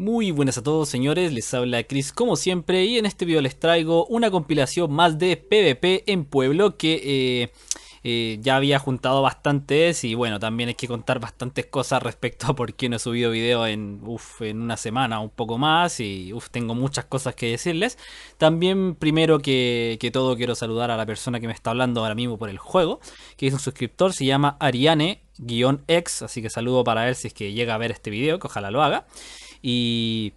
Muy buenas a todos señores, les habla Chris como siempre y en este video les traigo una compilación más de PvP en Pueblo que eh, eh, ya había juntado bastantes y bueno, también hay que contar bastantes cosas respecto a por qué no he subido video en, uf, en una semana un poco más y tengo muchas cosas que decirles. También primero que, que, todo quiero saludar a la persona que me está hablando ahora mismo por el juego, que es un suscriptor, se llama Ariane-X, así que saludo para él si es que llega a ver este video, que ojalá lo haga. Y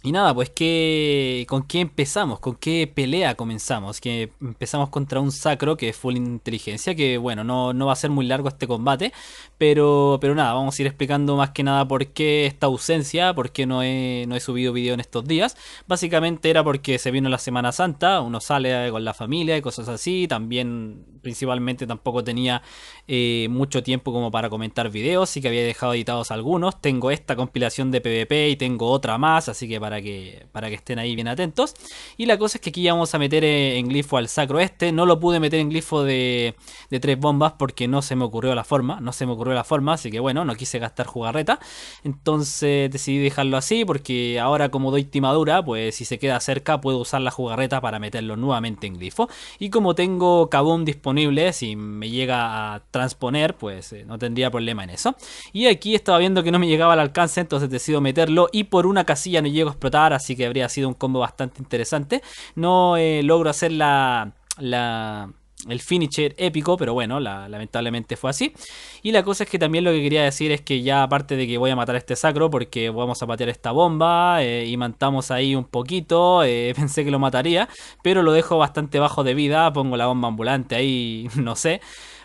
y nada, pues ¿qué, ¿con qué empezamos? ¿Con qué pelea comenzamos? Que empezamos contra un sacro que es full inteligencia, que bueno, no, va a ser muy largo este combate, pero, pero nada, vamos a ir explicando más que nada por qué esta ausencia, por qué no he, no he subido video en estos días. Básicamente era porque se vino la Semana Santa, uno sale con la familia y cosas así, también principalmente tampoco tenía eh, mucho tiempo como para comentar videos, así que había dejado editados algunos, tengo esta compilación de PvP y tengo otra más, así que para para que, para que estén ahí bien atentos. Y la cosa es que aquí ya vamos a meter eh, en glifo al sacro este. No lo pude meter en glifo de, tres bombas porque no se me ocurrió la forma. No se me ocurrió la forma, así que bueno, no quise gastar jugarreta. Entonces decidí dejarlo así porque ahora como doy timadura, pues si se queda cerca puedo usar la jugarreta para meterlo nuevamente en glifo. Y como tengo Kaboom disponible, si me llega a transponer, pues eh, no tendría problema en eso. Y aquí estaba viendo que no me llegaba al alcance, entonces decido meterlo y por una casilla no llego así que habría sido un combo bastante interesante. No eh, logro hacer la, el finisher épico, pero bueno, lamentablemente fue así. Y la cosa es que también lo que quería decir es que ya aparte de que voy a matar este sacro, porque vamos a patear esta bomba, eh, y mantamos ahí un poquito, eh, pensé que lo mataría, pero lo dejo bastante bajo de vida, pongo la bomba ambulante ahí, no sé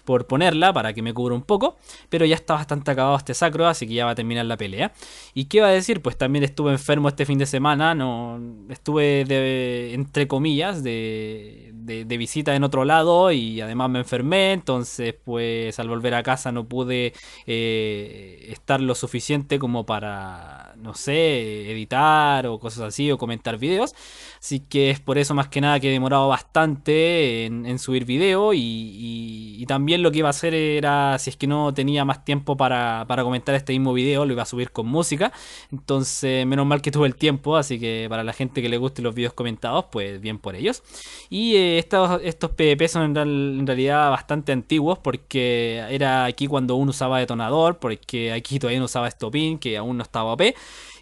por ponerla para que me cubra un poco, pero ya está bastante acabado este sacro, así que ya va a terminar la pelea. ¿Y qué va a decir? Pues también estuve enfermo este fin de semana, no estuve de, entre comillas de, de, visita en otro lado y además me enfermé, entonces pues al volver a casa no pude eh, estar lo suficiente como para no sé, editar o cosas así, o comentar videos. Así que es por eso más que nada que he demorado bastante en, subir video y, también lo que iba a hacer era, si es que no tenía más tiempo para, comentar este mismo video, lo iba a subir con música. Entonces, menos mal que tuve el tiempo, así que para la gente que le guste los videos comentados, pues bien por ellos. Y eh, estos, estos PvP son en, realidad bastante antiguos porque era aquí cuando uno usaba detonador, porque aquí todavía no usaba Stopin, que aún no estaba OP.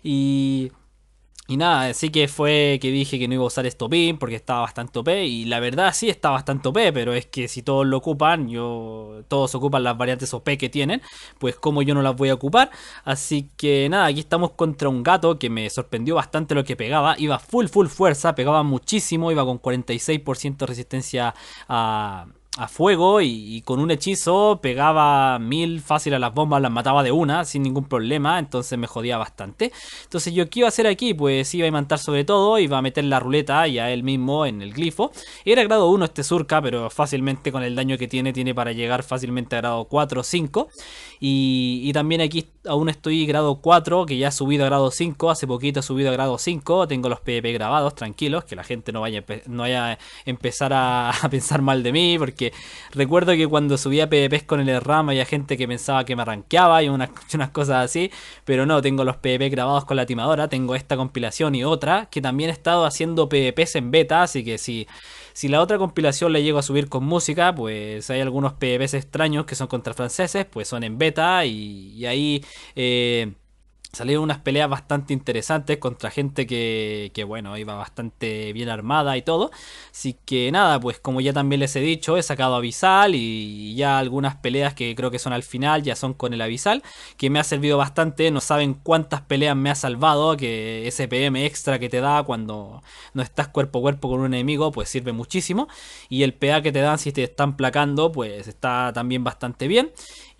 Y, y nada, así que fue que dije que no iba a usar esto pin porque estaba bastante OP. Y la verdad sí está bastante OP, pero es que si todos lo ocupan, yo todos ocupan las variantes OP que tienen, pues como yo no las voy a ocupar. Así que nada, aquí estamos contra un gato que me sorprendió bastante lo que pegaba. Iba full, full fuerza, pegaba muchísimo, iba con 46% de resistencia a a fuego y, con un hechizo pegaba mil fácil a las bombas, las mataba de una sin ningún problema, entonces me jodía bastante. Entonces yo qué iba a hacer aquí, pues iba a imantar sobre todo, iba a meter la ruleta y a él mismo en el glifo. Era grado 1 este surca, pero fácilmente con el daño que tiene, tiene para llegar fácilmente a grado 4 o 5. Y, y también aquí aún estoy grado 4, que ya he subido a grado 5, hace poquito he subido a grado 5, tengo los PvP grabados, tranquilos, que la gente no vaya, no a empezar a, pensar mal de mí, porque recuerdo que cuando subía PvP con el RAM había gente que pensaba que me arranqueaba y unas, unas cosas así, pero no, tengo los PvP grabados con la timadora, tengo esta compilación y otra, que también he estado haciendo PvPs en beta, así que si... Si la otra compilación le llego a subir con música, pues hay algunos pbs extraños que son contra franceses, pues son en beta y, ahí... Eh, salieron unas peleas bastante interesantes contra gente que, que, bueno, iba bastante bien armada y todo. Así que nada, pues como ya también les he dicho, he sacado Avisal y ya algunas peleas que creo que son al final, ya son con el Avisal, que me ha servido bastante. No saben cuántas peleas me ha salvado, que ese PM extra que te da cuando no estás cuerpo a cuerpo con un enemigo, pues sirve muchísimo. Y el PA que te dan si te están placando, pues está también bastante bien.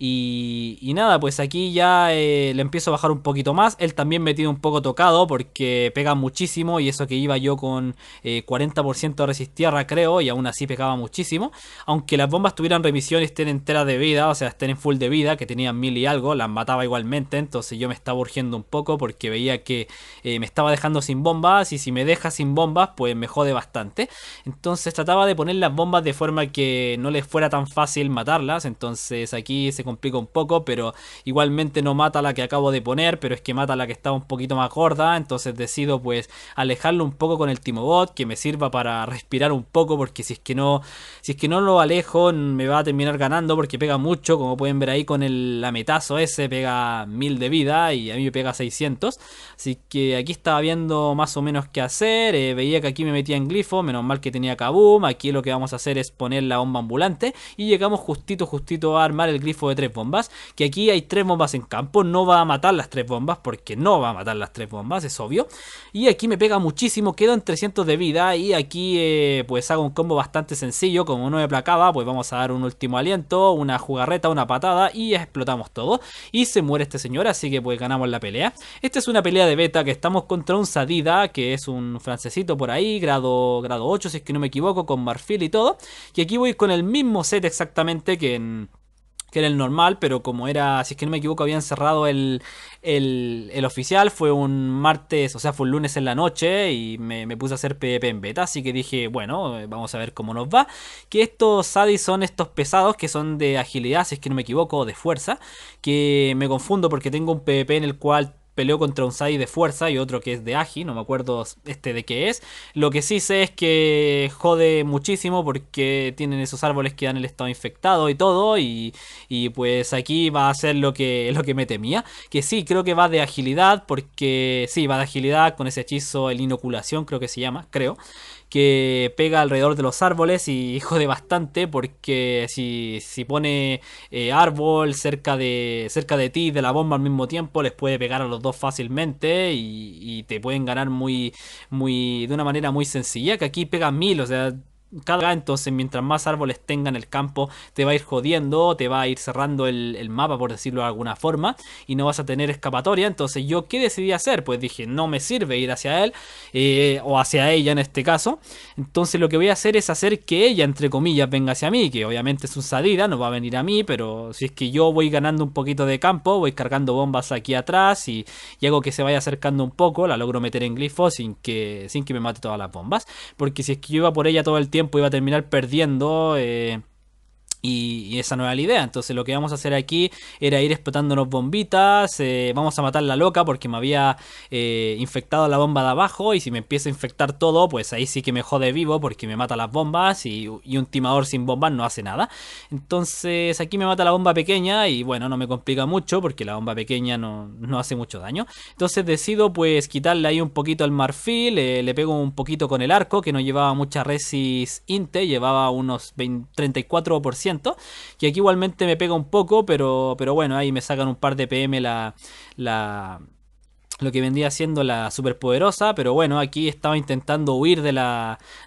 Y, nada, pues aquí ya eh, le empiezo a bajar un poquito más. Él también me tiene un poco tocado porque pega muchísimo y eso que iba yo con 40% eh, de resistierra creo y aún así pegaba muchísimo. Aunque las bombas tuvieran remisión y estén enteras de vida, o sea, estén en full de vida, que tenían mil y algo, las mataba igualmente. Entonces yo me estaba urgiendo un poco porque veía que eh, me estaba dejando sin bombas y si me deja sin bombas pues me jode bastante. Entonces trataba de poner las bombas de forma que no les fuera tan fácil matarlas. Entonces aquí se complica un poco, pero igualmente no mata la que acabo de poner, pero es que mata la que está un poquito más gorda, entonces decido pues alejarlo un poco con el Timobot, que me sirva para respirar un poco, porque si es que no, si es que no lo alejo me va a terminar ganando porque pega mucho, como pueden ver ahí con el ametazo ese, pega mil de vida y a mí me pega 600, así que aquí estaba viendo más o menos qué hacer, eh, veía que aquí me metía en glifo, menos mal que tenía kaboom, aquí lo que vamos a hacer es poner la bomba ambulante y llegamos justito, justito a armar el glifo de bombas. Que aquí hay tres bombas en campo. No va a matar las tres bombas porque no va a matar las tres bombas, es obvio. Y aquí me pega muchísimo, en 300 de vida. Y aquí eh, pues hago un combo bastante sencillo. Como no me placaba, pues vamos a dar un último aliento, una jugarreta, una patada y explotamos todo. Y se muere este señor, así que pues ganamos la pelea. Esta es una pelea de beta que estamos contra un Sadida, que es un francesito por ahí, grado, grado 8 si es que no me equivoco, con marfil y todo. Y aquí voy con el mismo set exactamente que en que era el normal, pero como era, si es que no me equivoco, habían cerrado el, el, el oficial, fue un martes, o sea, fue un lunes en la noche y me, me, puse a hacer PvP en beta, así que dije, bueno, eh, vamos a ver cómo nos va, que estos sadis son estos pesados que son de agilidad, si es que no me equivoco, de fuerza, que me confundo porque tengo un PvP en el cual peleó contra un Sai de fuerza y otro que es de Agi, no me acuerdo este de qué es. Lo que sí sé es que jode muchísimo porque tienen esos árboles que dan el estado infectado y todo. Y, y pues aquí va a ser lo que, lo que me temía. Que sí, creo que va de agilidad porque sí, va de agilidad con ese hechizo, el inoculación creo que se llama, creo que pega alrededor de los árboles y jode bastante porque si, si pone eh, árbol cerca de, cerca de ti y de la bomba al mismo tiempo les puede pegar a los dos fácilmente y, y te pueden ganar muy, muy de una manera muy sencilla que aquí pega mil, o sea cada entonces mientras más árboles tenga el campo te va a ir jodiendo, te va a ir cerrando el, mapa por decirlo de alguna forma y no vas a tener escapatoria, entonces yo qué decidí hacer, pues dije no me sirve ir hacia él eh, o hacia ella en este caso, entonces lo que voy a hacer es hacer que ella entre comillas venga hacia mí, que obviamente es un salida, no va a venir a mí, pero si es que yo voy ganando un poquito de campo, voy cargando bombas aquí atrás y, hago que se vaya acercando un poco, la logro meter en glifo sin que, sin que me mate todas las bombas, porque si es que yo iba por ella todo el tiempo pues iba a terminar perdiendo. Eh, y, esa no era la idea. Entonces lo que vamos a hacer aquí era ir explotándonos bombitas. Eh, vamos a matar la loca porque me había eh, infectado la bomba de abajo. Y si me empieza a infectar todo, pues ahí sí que me jode vivo porque me mata las bombas. Y, un timador sin bombas no hace nada. Entonces aquí me mata la bomba pequeña. Y bueno, no me complica mucho porque la bomba pequeña no, hace mucho daño. Entonces decido pues quitarle ahí un poquito el marfil. Eh, le pego un poquito con el arco que no llevaba mucha resis inte. Llevaba unos 34%. Y aquí igualmente me pega un poco, pero, pero bueno, ahí me sacan un par de PM la, la lo que vendía siendo la superpoderosa, pero bueno, aquí estaba intentando huir de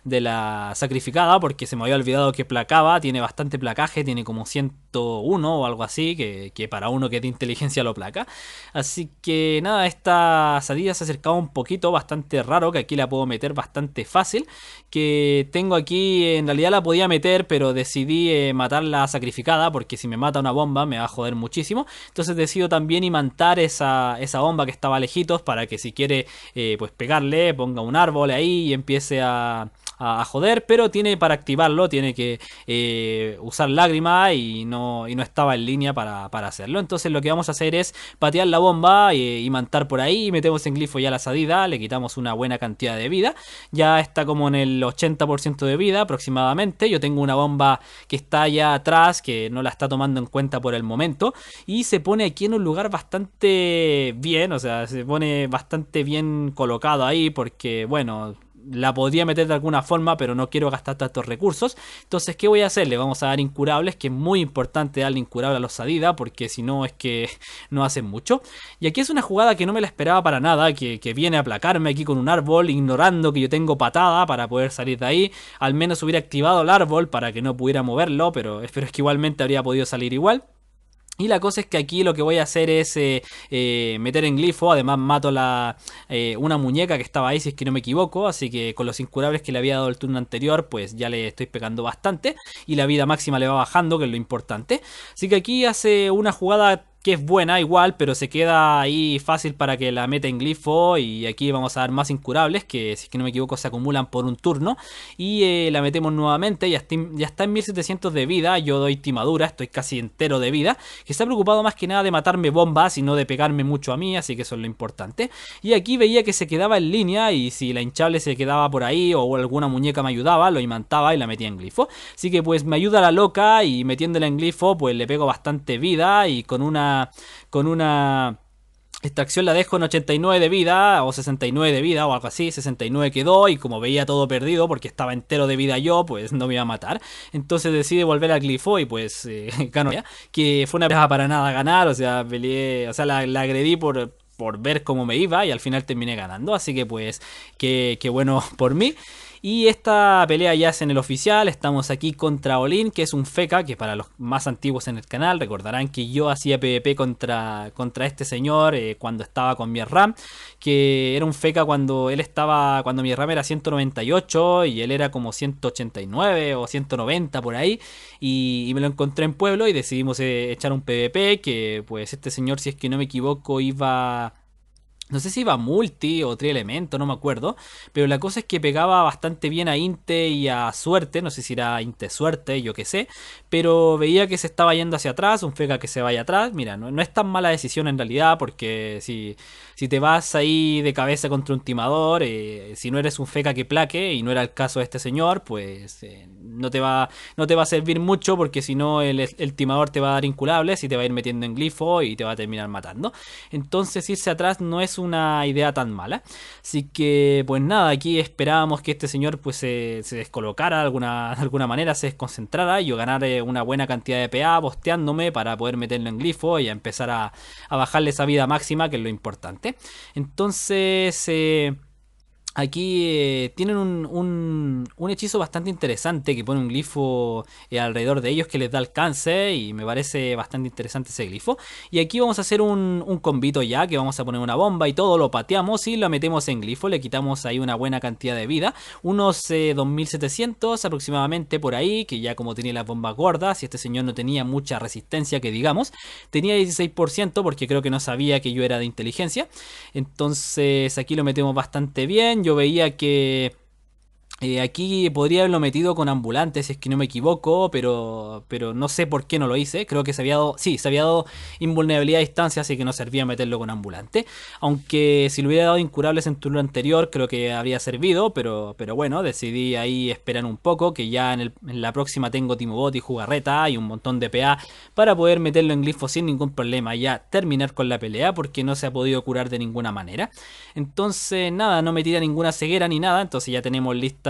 de la sacrificada porque se me había olvidado que placaba, tiene bastante placaje, tiene como 100 uno o algo así, que, para uno que de inteligencia lo placa. Así que nada, esta salida se acercado un poquito, bastante raro, que aquí la puedo meter bastante fácil. Que tengo aquí, en realidad la podía meter, pero decidí eh, matarla sacrificada, porque si me mata una bomba me va a joder muchísimo. Entonces decido también imantar esa, esa bomba que estaba lejitos para que si quiere eh, pues pegarle, ponga un árbol ahí y empiece a a, joder, pero tiene para activarlo, tiene que eh, usar lágrima y no, y no estaba en línea para, hacerlo. Entonces lo que vamos a hacer es patear la bomba eh, y, mantar por ahí, metemos en glifo ya la salida, le quitamos una buena cantidad de vida, ya está como en el 80% de vida aproximadamente, yo tengo una bomba que está allá atrás, que no la está tomando en cuenta por el momento, y se pone aquí en un lugar bastante bien, o sea, se pone bastante bien colocado ahí porque, bueno, la podría meter de alguna forma, pero no quiero gastar tantos recursos. Entonces, ¿qué voy a hacer? Le vamos a dar incurables, que es muy importante darle incurable a los Adidas, porque si no es que no hacen mucho. Y aquí es una jugada que no me la esperaba para nada, que, viene a aplacarme aquí con un árbol, ignorando que yo tengo patada para poder salir de ahí. Al menos hubiera activado el árbol para que no pudiera moverlo, pero, espero es que igualmente habría podido salir igual. Y la cosa es que aquí lo que voy a hacer es eh, eh, meter en glifo, además mato la, eh, una muñeca que estaba ahí si es que no me equivoco, así que con los incurables que le había dado el turno anterior pues ya le estoy pegando bastante y la vida máxima le va bajando que es lo importante. Así que aquí hace una jugada que es buena igual, pero se queda ahí fácil para que la meta en glifo. Y aquí vamos a dar más incurables, que si es que no me equivoco se acumulan por un turno. Y eh, la metemos nuevamente, ya, está en 1700 de vida. Yo doy timadura, estoy casi entero de vida. Que está preocupado más que nada de matarme bombas y no de pegarme mucho a mí, así que eso es lo importante. Y aquí veía que se quedaba en línea y si la hinchable se quedaba por ahí o alguna muñeca me ayudaba, lo imantaba y la metía en glifo. Así que pues me ayuda la loca y metiéndola en glifo pues le pego bastante vida y con una con una esta la dejo en 89 de vida, o 69 de vida, o algo así, 69 quedó, y como veía todo perdido, porque estaba entero de vida yo, pues no me iba a matar. Entonces decide volver al glifo y pues eh, ganó ya, que fue una pelea para nada ganar, o sea, peleé, o sea, la, agredí por, por ver cómo me iba y al final terminé ganando, así que pues, que qué bueno por mí. Y esta pelea ya es en el oficial, estamos aquí contra Olin, que es un feca, que para los más antiguos en el canal recordarán que yo hacía PvP contra, contra este señor eh, cuando estaba con mi RAM, que era un feca cuando él estaba, cuando Ram era 198 y él era como 189 o 190 por ahí, y, me lo encontré en Pueblo y decidimos eh, echar un PvP, que pues este señor si es que no me equivoco iba no sé si iba multi o trielemento, no me acuerdo. Pero la cosa es que pegaba bastante bien a Inte y a Suerte. No sé si era Inte Suerte, yo qué sé. Pero veía que se estaba yendo hacia atrás, un Feca que se vaya atrás. Mira, no, es tan mala decisión en realidad, porque si, si te vas ahí de cabeza contra un timador, eh, si no eres un Feca que plaque, y no era el caso de este señor, pues eh, no, te va, no te va a servir mucho, porque si no el, el timador te va a dar inculables y te va a ir metiendo en glifo y te va a terminar matando. Entonces irse atrás no es una idea tan mala. Así que, pues nada, aquí esperábamos que este señor pues se, se descolocara de alguna, alguna manera, se desconcentrara y yo ganara una buena cantidad de PA Bosteándome para poder meterlo en glifo y empezar a, a bajarle esa vida máxima, que es lo importante. Entonces, eh, Aquí eh, tienen un, hechizo bastante interesante que pone un glifo eh, alrededor de ellos que les da alcance y me parece bastante interesante ese glifo. Y aquí vamos a hacer un, un combito ya, que vamos a poner una bomba y todo, lo pateamos y lo metemos en glifo, le quitamos ahí una buena cantidad de vida, unos 2700 eh, aproximadamente por ahí, que ya como tenía las bombas gordas y este señor no tenía mucha resistencia que digamos, tenía 16% porque creo que no sabía que yo era de inteligencia. Entonces aquí lo metemos bastante bien yo veía que eh, aquí podría haberlo metido con ambulante, si es que no me equivoco, pero, pero no sé por qué no lo hice. Creo que se había dado, sí, se había dado invulnerabilidad a distancia, así que no servía meterlo con ambulante. Aunque si lo hubiera dado incurables en turno anterior, creo que había servido, pero, pero bueno, decidí ahí esperar un poco, que ya en, la próxima tengo Timobot y Jugarreta y un montón de PA para poder meterlo en glifo sin ningún problema, Y ya terminar con la pelea, porque no se ha podido curar de ninguna manera. Entonces, nada, no me tira ninguna ceguera ni nada, entonces ya tenemos lista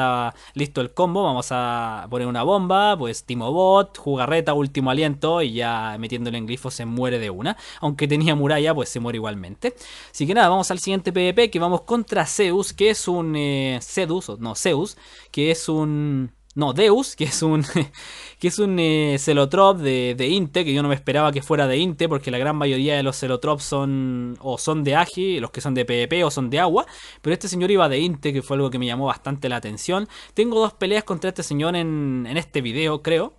listo el combo, vamos a poner una bomba, pues Timo Bot, Jugarreta, Último Aliento y ya metiéndole en grifo se muere de una. Aunque tenía muralla, pues se muere igualmente. Así que nada, vamos al siguiente PvP que vamos contra Zeus, que es un... Eh, Zeus, no, Zeus, que es un... No, Deus, que es un. que es un eh, celotrop de, de, Inte, que yo no me esperaba que fuera de Inte, porque la gran mayoría de los celotrops son. o son de Aji, los que son de PvP o son de agua. Pero este señor iba de Inte, que fue algo que me llamó bastante la atención. Tengo dos peleas contra este señor en, en este video, creo.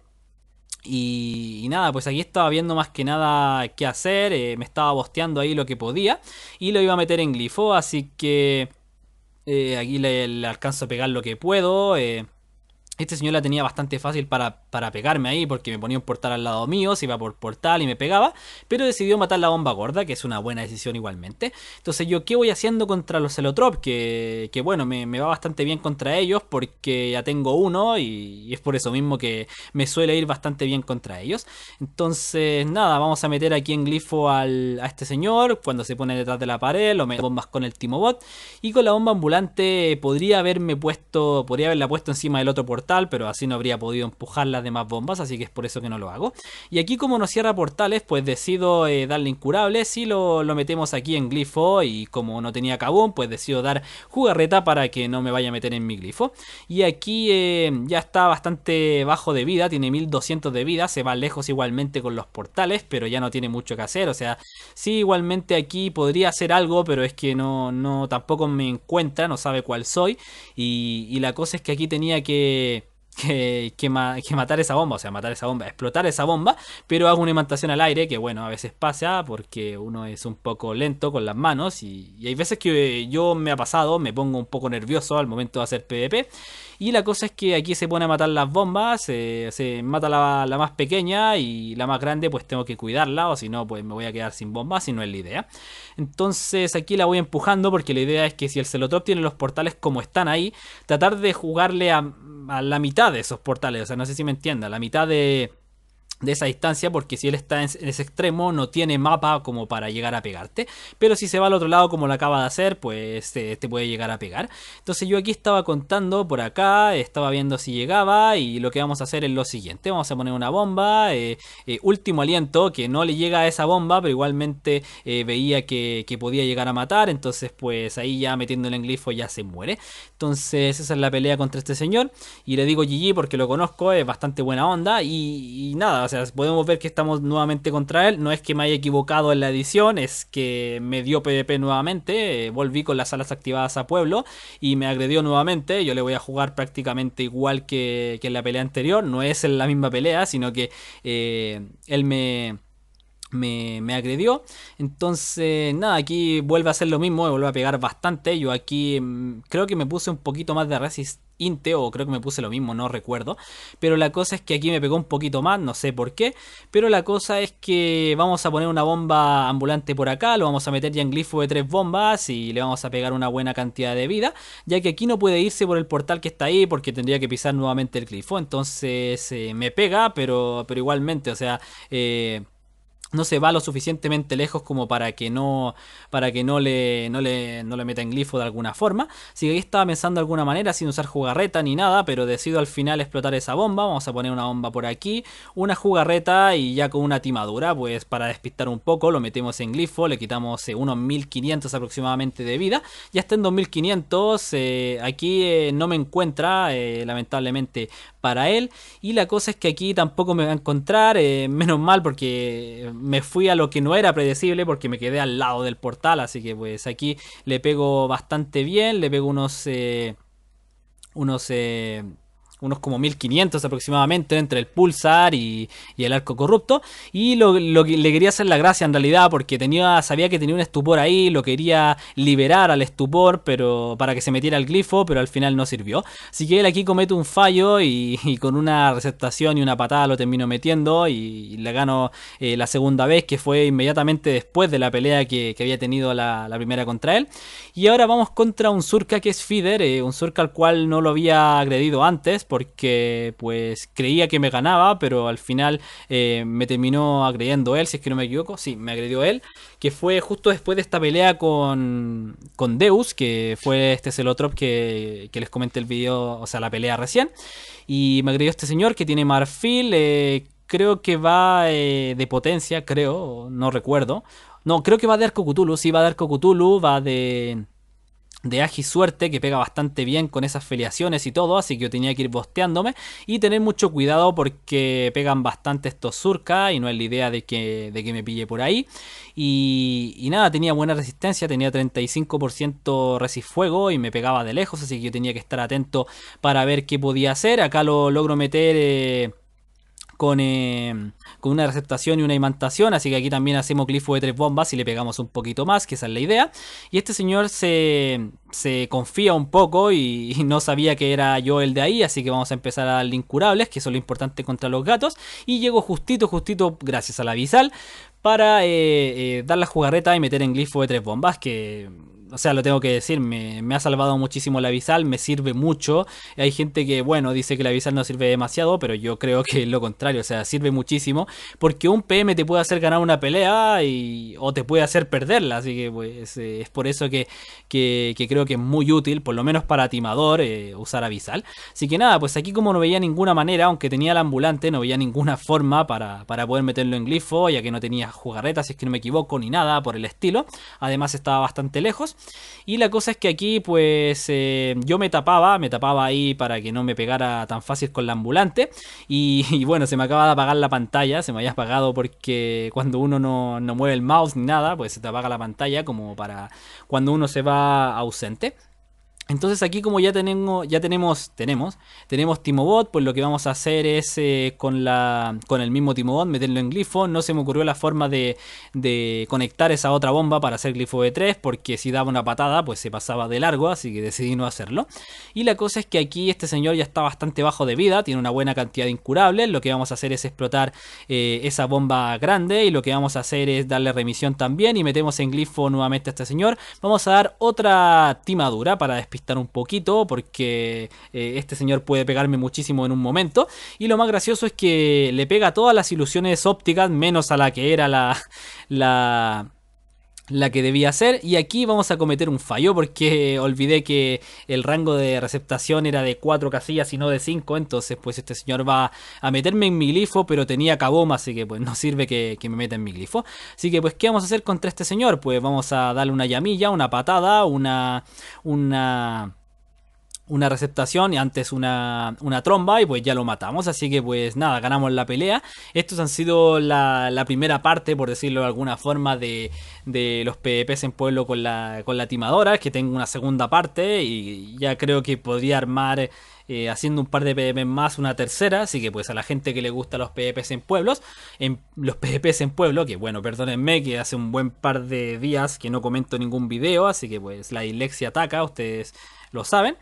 Y, nada, pues aquí estaba viendo más que nada qué hacer. Eh, me estaba bosteando ahí lo que podía. Y lo iba a meter en glifo. Así que. Eh, aquí le, le, alcanzo a pegar lo que puedo. Eh, este señor la tenía bastante fácil para, pegarme ahí, porque me ponía un portal al lado mío, se iba por portal y me pegaba, pero decidió matar la bomba gorda, que es una buena decisión igualmente. Entonces yo, ¿qué voy haciendo contra los celotrop? Que, que bueno, me, va bastante bien contra ellos, porque ya tengo uno, y, es por eso mismo que me suele ir bastante bien contra ellos. Entonces, nada, vamos a meter aquí en glifo al, a este señor, cuando se pone detrás de la pared, lo meto bombas con el Timobot, y con la bomba ambulante podría haberme puesto, podría haberla puesto encima del otro portal pero así no habría podido empujar las demás bombas, así que es por eso que no lo hago. Y aquí como no cierra portales, pues decido eh, darle incurable, si lo, metemos aquí en glifo y como no tenía cabón, pues decido dar jugarreta para que no me vaya a meter en mi glifo. Y aquí eh, ya está bastante bajo de vida, tiene 1200 de vida, se va lejos igualmente con los portales, pero ya no tiene mucho que hacer, o sea, sí igualmente aquí podría hacer algo, pero es que no, no tampoco me encuentra, no sabe cuál soy y la cosa es que aquí tenía que que, que, matar esa bomba, o sea, matar esa bomba, explotar esa bomba, pero hago una imantación al aire que, bueno, a veces pasa porque uno es un poco lento con las manos y, hay veces que yo me ha pasado, me pongo un poco nervioso al momento de hacer PvP. Y la cosa es que aquí se pone a matar las bombas, se mata la, la, más pequeña y la más grande pues tengo que cuidarla o si no pues me voy a quedar sin bombas si no es la idea. Entonces aquí la voy empujando porque la idea es que si el celotrop tiene los portales como están ahí, tratar de jugarle a a la mitad de esos portales. O sea, no sé si me entienda. La mitad de, de esa distancia, porque si él está en ese extremo no tiene mapa como para llegar a pegarte, pero si se va al otro lado como lo acaba de hacer, pues eh, te, puede llegar a pegar. Entonces yo aquí estaba contando por acá, estaba viendo si llegaba y lo que vamos a hacer es lo siguiente, vamos a poner una bomba, eh, eh, último aliento, que no le llega a esa bomba, pero igualmente veía que, podía llegar a matar, entonces pues ahí ya metiéndole en glifo ya se muere. Entonces esa es la pelea contra este señor y le digo GG porque lo conozco, es bastante buena onda y nada, o sea, podemos ver que estamos nuevamente contra él. No es que me haya equivocado en la edición, es que me dio PvP nuevamente. Eh, volví con las alas activadas a pueblo y me agredió nuevamente. Yo le voy a jugar prácticamente igual que, que en la pelea anterior. No es en la misma pelea, sino que eh, él me, me, me, agredió. Entonces, nada, aquí vuelve a hacer lo mismo, me vuelve a pegar bastante. Yo aquí mm, creo que me puse un poquito más de resistencia Inte, o creo que me puse lo mismo, no recuerdo. Pero la cosa es que aquí me pegó un poquito más, no sé por qué. Pero la cosa es que vamos a poner una bomba ambulante por acá, lo vamos a meter ya en glifo de tres bombas y le vamos a pegar una buena cantidad de vida. Ya que aquí no puede irse por el portal que está ahí porque tendría que pisar nuevamente el glifo. Entonces eh, me pega, pero, pero igualmente, o sea... Eh, no se va lo suficientemente lejos como para que no para que no le no le, no meta en glifo de alguna forma así que ahí estaba pensando de alguna manera sin usar jugarreta ni nada pero decido al final explotar esa bomba vamos a poner una bomba por aquí una jugarreta y ya con una timadura pues para despistar un poco lo metemos en glifo le quitamos eh, unos 1500 aproximadamente de vida ya está en 2500 eh, aquí eh, no me encuentra lamentablemente para él. Y la cosa es que aquí tampoco me va a encontrar, eh, menos mal porque me fui a lo que no era predecible porque me quedé al lado del portal, así que pues aquí le pego bastante bien, le pego unos... Eh, unos... Eh, unos como 1500 aproximadamente entre el pulsar y, el arco corrupto y lo, le quería hacer la gracia en realidad porque tenía sabía que tenía un estupor ahí lo quería liberar al estupor pero para que se metiera el glifo pero al final no sirvió así que él aquí comete un fallo y, con una receptación y una patada lo termino metiendo y, le gano eh, la segunda vez que fue inmediatamente después de la pelea que, había tenido la, primera contra él y ahora vamos contra un surca que es Feeder eh, un surca al cual no lo había agredido antes porque pues creía que me ganaba, pero al final eh, me terminó agrediendo él, si es que no me equivoco, sí, me agredió él, que fue justo después de esta pelea con, con Deus, que fue este celotrop que, que les comenté el video, o sea, la pelea recién, y me agredió este señor que tiene marfil, eh, creo que va eh, de potencia, creo, no recuerdo. No, creo que va de Arco Cthulhu, sí, va de Arco Cthulhu, va de de Agi suerte que pega bastante bien con esas filiaciones y todo, así que yo tenía que ir bosteándome y tener mucho cuidado porque pegan bastante estos surca y no es la idea de que, de que me pille por ahí. Y, nada, tenía buena resistencia, tenía 35% resifuego y me pegaba de lejos, así que yo tenía que estar atento para ver qué podía hacer. Acá lo logro meter... Eh, con, eh, con una receptación y una imantación. Así que aquí también hacemos glifo de tres bombas y le pegamos un poquito más, que esa es la idea. Y este señor se, se confía un poco y, no sabía que era yo el de ahí. Así que vamos a empezar a darle incurables, que son es lo importante contra los gatos. Y llego justito, justito, gracias a la Visal, para eh, eh, dar la jugarreta y meter en glifo de tres bombas, que o sea, lo tengo que decir, me, ha salvado muchísimo la Visal, me sirve mucho. Hay gente que, bueno, dice que la Visal no sirve demasiado, pero yo creo que es lo contrario, o sea, sirve muchísimo, porque un PM te puede hacer ganar una pelea y, o te puede hacer perderla, así que pues eh, es por eso que, creo que es muy útil, por lo menos para timador, eh, Usar usar visal Así que nada, pues aquí como no veía ninguna manera, aunque tenía el ambulante, no veía ninguna forma para, para poder meterlo en glifo, ya que no tenía jugarreta, si es que no me equivoco, ni nada por el estilo. Además estaba bastante lejos. Y la cosa es que aquí, pues eh, yo me tapaba, me tapaba ahí para que no me pegara tan fácil con la ambulante. Y, bueno, se me acaba de apagar la pantalla, se me había apagado porque cuando uno no, no mueve el mouse ni nada, pues se te apaga la pantalla como para cuando uno se va ausente. Entonces aquí como ya tenemos, ya tenemos, tenemos, Timobot, pues lo que vamos a hacer es eh, con, la, con el mismo Timobot meterlo en glifo. No se me ocurrió la forma de, conectar esa otra bomba para hacer glifo B3, porque si daba una patada, pues se pasaba de largo, así que decidí no hacerlo. Y la cosa es que aquí este señor ya está bastante bajo de vida, tiene una buena cantidad de incurables. Lo que vamos a hacer es explotar eh, esa bomba grande y lo que vamos a hacer es darle remisión también y metemos en glifo nuevamente a este señor. Vamos a dar otra timadura para despedir estar un poquito porque eh, este señor puede pegarme muchísimo en un momento. Y lo más gracioso es que le pega todas las ilusiones ópticas, menos a la que era la, la la que debía hacer y aquí vamos a cometer un fallo porque olvidé que el rango de receptación era de 4 casillas y no de 5 entonces pues este señor va a meterme en mi glifo pero tenía caboma así que pues no sirve que, que, me meta en mi glifo así que pues qué vamos a hacer contra este señor pues vamos a darle una llamilla una patada una una una receptación y antes una, tromba y pues ya lo matamos. Así que pues nada, ganamos la pelea. Estos han sido la, primera parte, por decirlo de alguna forma, de, los PvPs en pueblo con la, con la timadora, que tengo una segunda parte y ya creo que podría armar... Eh, haciendo un par de PvP más, una tercera. Así que pues a la gente que le gusta los PvPs en pueblos, en los PvPs en pueblo, que bueno, perdónenme que hace un buen par de días que no comento ningún video, así que pues la ilexia ataca, ustedes lo saben.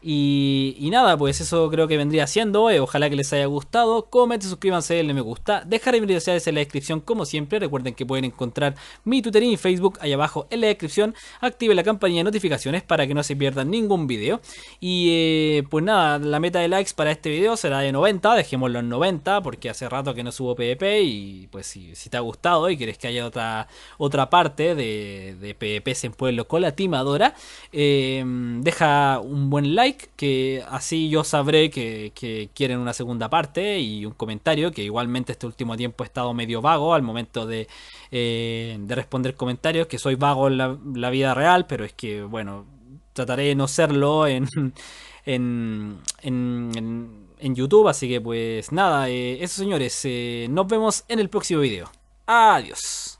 Y, nada, pues eso creo que vendría siendo. ojalá que les haya gustado. Comenten, suscríbanse, denle me gusta. Dejaré mis redes sociales en la descripción, como siempre. Recuerden que pueden encontrar mi Twitter y Facebook ahí abajo en la descripción. Active la Campaña de notificaciones para que no se pierdan ningún video. Y eh, pues nada, la meta de likes para este video será de 90. Dejémoslo en 90 porque hace rato que no subo PvP. Y pues si, te ha gustado y quieres que haya otra, otra parte de, de PvP en Pueblo con la timadora, eh, deja un buen like que así yo sabré que, quieren una segunda parte y un comentario, que igualmente este último tiempo he estado medio vago al momento de, eh, responder comentarios, que soy vago en la, vida real, pero es que, bueno, trataré de no serlo en, en, en, YouTube, así que pues nada, eh, eso señores, eh, nos vemos en el próximo video. Adiós.